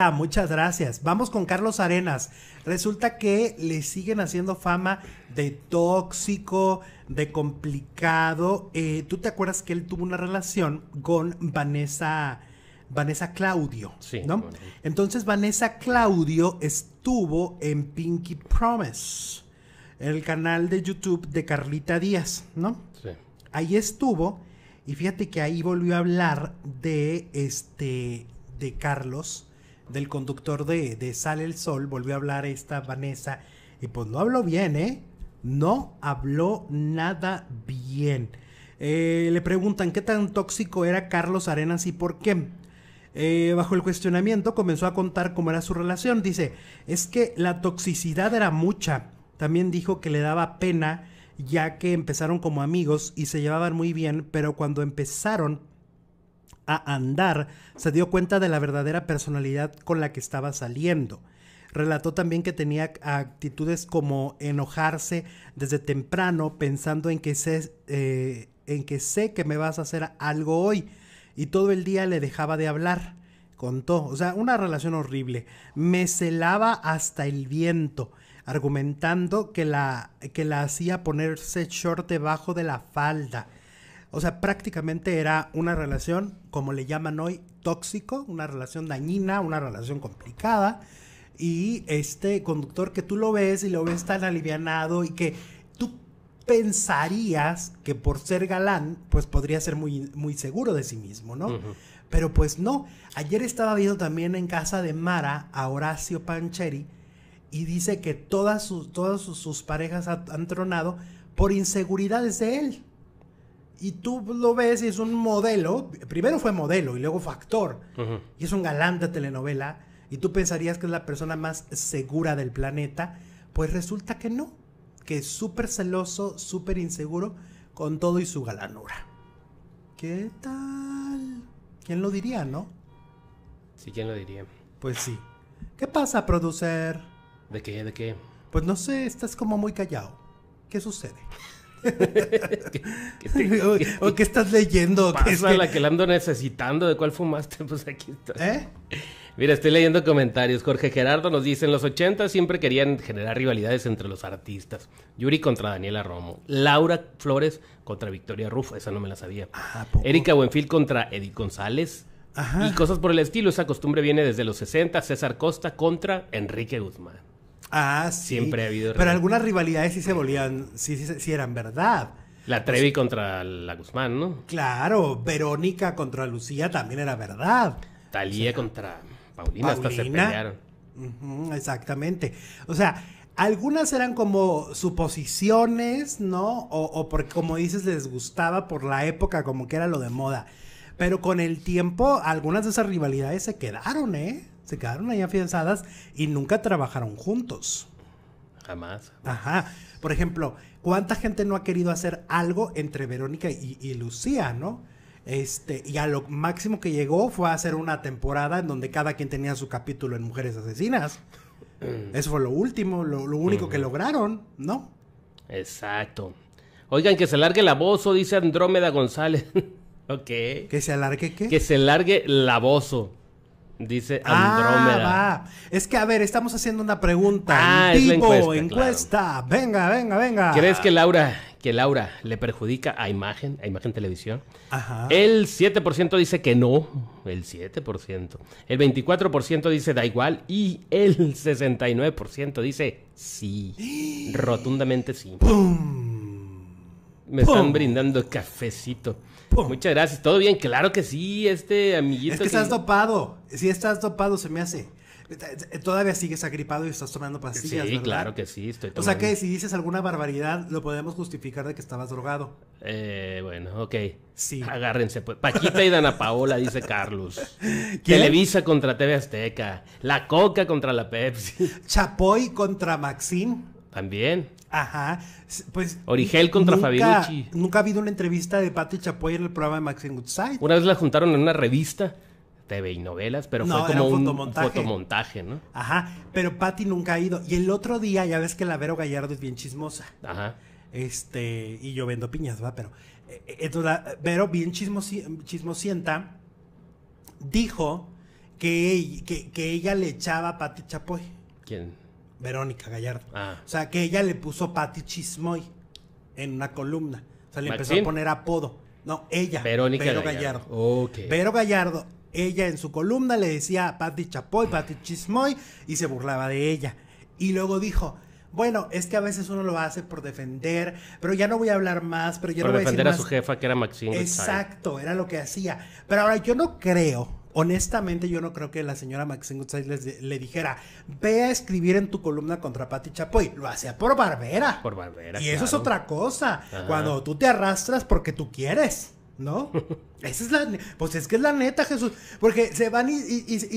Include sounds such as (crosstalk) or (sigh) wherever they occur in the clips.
Ah, muchas gracias. Vamos con Carlos Arenas. Resulta que le siguen haciendo fama de tóxico, de complicado. Eh, ¿Tú te acuerdas que él tuvo una relación con Vanessa, Vanessa Claudio? Sí. ¿no? Entonces Vanessa Claudio estuvo en Pinky Promise, el canal de YouTube de Carlita Díaz, ¿no? Sí. Ahí estuvo. Y fíjate que ahí volvió a hablar de este de Carlos del conductor de, de Sale el Sol, volvió a hablar esta Vanessa y pues no habló bien, ¿eh? No habló nada bien. Eh, le preguntan qué tan tóxico era Carlos Arenas y por qué. Eh, bajo el cuestionamiento comenzó a contar cómo era su relación. Dice, es que la toxicidad era mucha. También dijo que le daba pena ya que empezaron como amigos y se llevaban muy bien, pero cuando empezaron a andar, se dio cuenta de la verdadera personalidad con la que estaba saliendo. Relató también que tenía actitudes como enojarse desde temprano pensando en que sé, eh, en que, sé que me vas a hacer algo hoy y todo el día le dejaba de hablar. Contó, o sea, una relación horrible. Me celaba hasta el viento, argumentando que la, que la hacía ponerse short debajo de la falda o sea, prácticamente era una relación, como le llaman hoy, tóxico, una relación dañina, una relación complicada. Y este conductor que tú lo ves y lo ves tan alivianado y que tú pensarías que por ser galán, pues podría ser muy, muy seguro de sí mismo, ¿no? Pero pues no. Ayer estaba viendo también en casa de Mara a Horacio Pancheri y dice que todas sus, todas sus parejas han tronado por inseguridades de él. Y tú lo ves y es un modelo, primero fue modelo y luego factor Y es un galán de telenovela y tú pensarías que es la persona más segura del planeta, pues resulta que no, que es súper celoso, súper inseguro con todo y su galanura. ¿Qué tal? ¿Quién lo diría, no? Sí, ¿quién lo diría? Pues sí. ¿Qué pasa, producer? ¿De qué? ¿De qué? Pues no sé, estás como muy callado. ¿Qué sucede? (laughs) ¿Qué, estás leyendo? es la que ando necesitando. ¿De cuál fumaste? (laughs) Pues aquí está. ¿Eh? Mira, estoy leyendo comentarios. Jorge Gerardo nos dice, en los 80 siempre querían generar rivalidades entre los artistas. Yuri contra Daniela Romo. Laura Flores contra Victoria Rufo, esa no me la sabía. Ah, Erika Buenfil contra Eddie González. Y cosas por el estilo. Esa costumbre viene desde los 60. César Costa contra Enrique Guzmán. Ah, sí. Siempre ha habido. Pero algunas rivalidades sí se volvían, sí, sí, eran verdad. La Trevi contra la Guzmán, ¿no? Claro, Verónica contra Lucía también era verdad. Talía contra Paulina, hasta se pelearon. exactamente. O sea, algunas eran como suposiciones, ¿no? O, o porque, como dices, les gustaba por la época, como que era lo de moda. Pero con el tiempo, algunas de esas rivalidades se quedaron, ¿eh? Se quedaron ahí afianzadas y nunca trabajaron juntos. Jamás. Ajá. Por ejemplo, ¿cuánta gente no ha querido hacer algo entre Verónica y, y Lucía, no? Este, y a lo máximo que llegó fue a hacer una temporada en donde cada quien tenía su capítulo en Mujeres Asesinas. Mm. Eso fue lo último, lo, lo único que lograron, ¿no? Exacto. Oigan, que se largue la voz, dice Andrómeda González. (laughs) ok. ¿Que se alargue qué? Que se largue la voz. Dice ah, Andrómeda. Es que, a ver, estamos haciendo una pregunta. Ah, encuesta. Venga, venga, venga. ¿Crees que Laura, que Laura le perjudica a imagen, a imagen televisión? Ajá. El 7% dice que no. El 7%. El 24% dice da igual. Y el 69% dice sí. Rotundamente sí. ¡Pum! Me están brindando cafecito. Muchas gracias. ¿Todo bien? Claro que sí, este amiguito. Es que, estás dopado. Si estás dopado, se me hace. Todavía sigues agripado y estás tomando pastillas. Sí, claro que sí, O sea que si dices alguna barbaridad, lo podemos justificar de que estabas drogado. Eh, bueno, ok. Sí. Agárrense, pues. Paquita y Dana Paola, dice Carlos. (laughs) Televisa contra TV Azteca. La Coca contra la Pepsi. Chapoy contra Maxine. También. Ajá. Pues. Origel contra nunca, Nunca ha habido una entrevista de Patti Chapoy en el programa de Maxine Goodside. Una vez la juntaron en una revista. TV y novelas, pero fue como un fotomontaje. ¿no? Ajá, pero Pati nunca ha ido. Y el otro día, ya ves que la Vero Gallardo es bien chismosa. Ajá. Este, y yo vendo piñas, va, pero. Eh, eh, entonces, Vero, bien chismosienta, dijo que, que, ella le echaba a Patti Chapoy. ¿Quién? Verónica Gallardo. Ah. O sea, que ella le puso Patti Chismoy en una columna. O sea, le empezó a poner apodo. No, ella. Verónica Gallardo. Gallardo. Gallardo, ella en su columna le decía Patti Chapoy, Patti Chismoy y se burlaba de ella. Y luego dijo, bueno, es que a veces uno lo hace por defender, pero ya no voy a hablar más, pero yo no voy a decir defender a su jefa que era Maxine. Exacto, era lo que hacía. Pero ahora yo no creo honestamente yo no creo que la señora Maxine le dijera, ve a escribir en tu columna contra Pati Chapoy. Lo hacía por Barbera. Por Barbera. Y eso es otra cosa. Cuando tú te arrastras porque tú quieres. ¿No? (laughs) Esa es la. Pues es que es la neta, Jesús. Porque se van y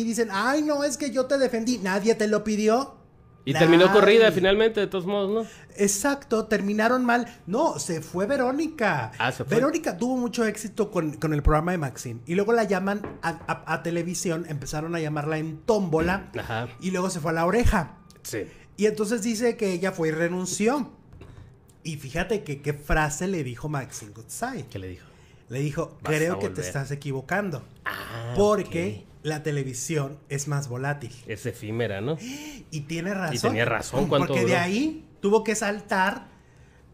dicen, ay, no, es que yo te defendí. Nadie te lo pidió. Y terminó corrida finalmente, de todos modos, ¿no? Exacto, terminaron mal. No, se fue Verónica. Ah, se fue. Verónica tuvo mucho éxito con, el programa de Maxine. Y luego la llaman a, a, televisión, empezaron a llamarla en tómbola. Y luego se fue a la oreja. Sí. Y entonces dice que ella fue y renunció. Y fíjate que qué frase le dijo Maxine Goodside. ¿Qué le dijo? Le dijo, creo que te estás equivocando. Ah, porque la televisión es más volátil. Es efímera, ¿no? Y tiene razón. Y tenía razón. cuando. porque de ahí tuvo que saltar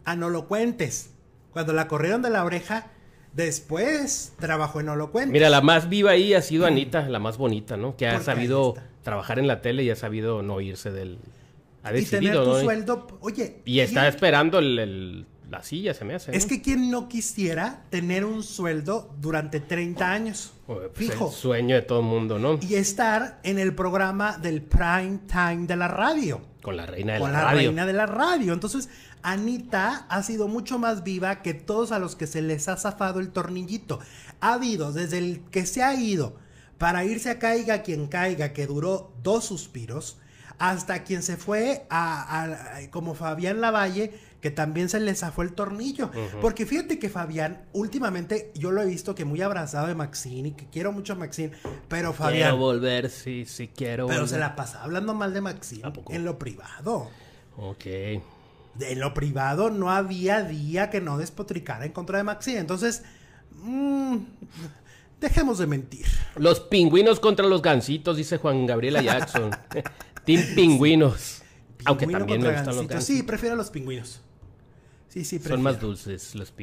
a No lo cuentes. Cuando la corrieron de la oreja, después trabajó en No lo cuentes. Mira, la más viva ahí ha sido Anita, la más bonita, ¿no? Que ha sabido trabajar en la tele y ha sabido no irse del... Ha decidido, y tener tu sueldo, oye... Y está esperando el la silla, se me hace. Es que quien no quisiera tener un sueldo durante 30 años. Pues fijo. sueño de todo el mundo, ¿no? Y estar en el programa del prime time de la radio. Con la reina de la, radio. Con la reina de la radio. Entonces, Anita ha sido mucho más viva que todos a los que se les ha zafado el tornillito. Ha habido, desde el que se ha ido, para irse a caiga quien caiga, que duró dos suspiros, hasta quien se fue a como Fabián Lavalle, que también se le zafó el tornillo. Porque fíjate que Fabián, últimamente yo lo he visto que muy abrazado de Maxine y que quiero mucho a Maxine, pero Fabián. Quiero volver, sí, sí quiero. Pero se la pasa hablando mal de Maxine en lo privado. Ok. En lo privado no había día que no despotricara en contra de Maxine. Entonces, mm, dejemos de mentir. Los pingüinos contra los gansitos, dice Juan Gabriel Jackson. (laughs) Team pingüinos. Aunque también me gustan Sí, prefiero los pingüinos. Son más dulces los pingüinos.